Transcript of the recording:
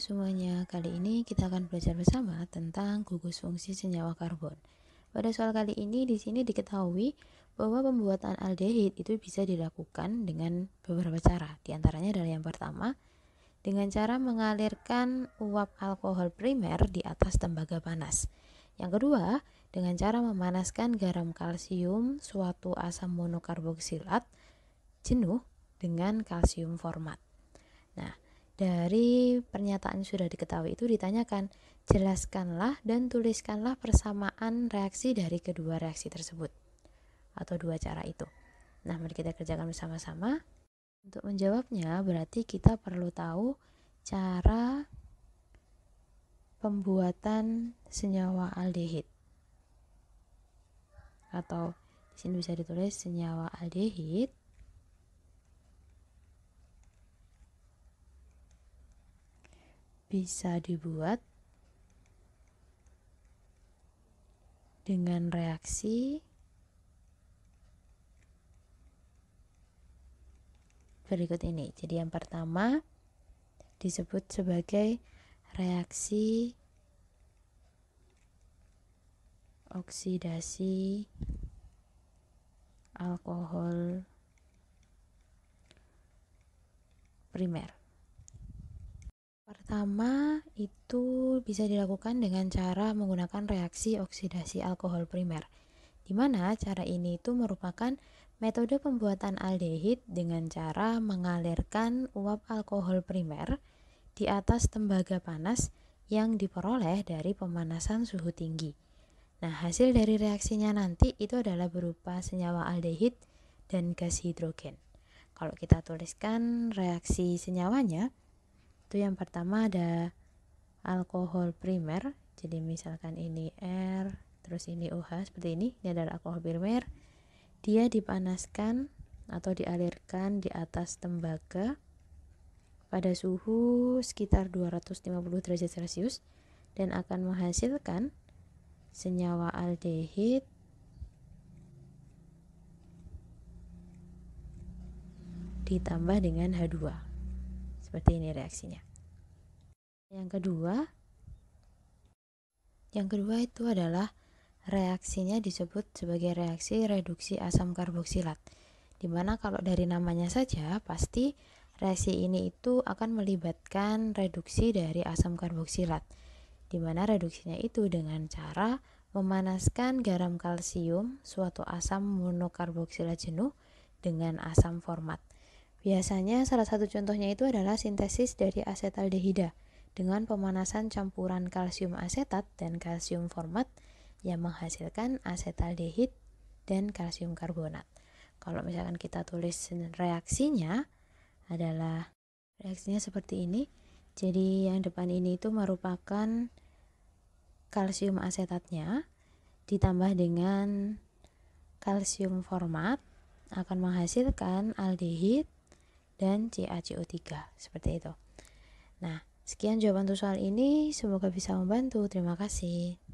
semuanya, kali ini kita akan belajar bersama tentang gugus fungsi senyawa karbon. Pada soal kali ini di sini diketahui bahwa pembuatan aldehid itu bisa dilakukan dengan beberapa cara. Di antaranya adalah yang pertama, dengan cara mengalirkan uap alkohol primer di atas tembaga panas. Yang kedua, dengan cara memanaskan garam kalsium suatu asam monokarboksilat jenuh dengan kalsium format. Nah, dari pernyataan sudah diketahui itu ditanyakan, jelaskanlah dan tuliskanlah persamaan reaksi dari kedua reaksi tersebut atau dua cara itu. Nah, mari kita kerjakan bersama-sama. Untuk menjawabnya berarti kita perlu tahu cara pembuatan senyawa aldehid atau di sini bisa ditulis senyawa aldehid bisa dibuat dengan reaksi berikut ini. Jadi yang pertama disebut sebagai reaksi oksidasi alkohol primer. Pertama, itu bisa dilakukan dengan cara menggunakan reaksi oksidasi alkohol primer, di mana cara ini itu merupakan metode pembuatan aldehid dengan cara mengalirkan uap alkohol primer di atas tembaga panas yang diperoleh dari pemanasan suhu tinggi. Nah, hasil dari reaksinya nanti itu adalah berupa senyawa aldehid dan gas hidrogen. Kalau kita tuliskan reaksi senyawanya, itu yang pertama ada alkohol primer jadi misalkan ini R terus ini OH seperti ini ini adalah alkohol primer dia dipanaskan atau dialirkan di atas tembaga pada suhu sekitar 250 derajat celcius dan akan menghasilkan senyawa aldehid ditambah dengan H2 seperti ini reaksinya. Yang kedua, yang kedua itu adalah reaksinya disebut sebagai reaksi reduksi asam karboksilat. Dimana kalau dari namanya saja pasti reaksi ini itu akan melibatkan reduksi dari asam karboksilat. Dimana reduksinya itu dengan cara memanaskan garam kalsium suatu asam monokarboksilat jenuh dengan asam format. Biasanya salah satu contohnya itu adalah sintesis dari asetaldehida dengan pemanasan campuran kalsium asetat dan kalsium format yang menghasilkan asetaldehid dan kalsium karbonat. Kalau misalkan kita tulis reaksinya adalah reaksinya seperti ini. Jadi yang depan ini itu merupakan kalsium asetatnya ditambah dengan kalsium format akan menghasilkan aldehid dan CaCO3 seperti itu. Nah, sekian jawaban untuk soal ini, semoga bisa membantu. Terima kasih.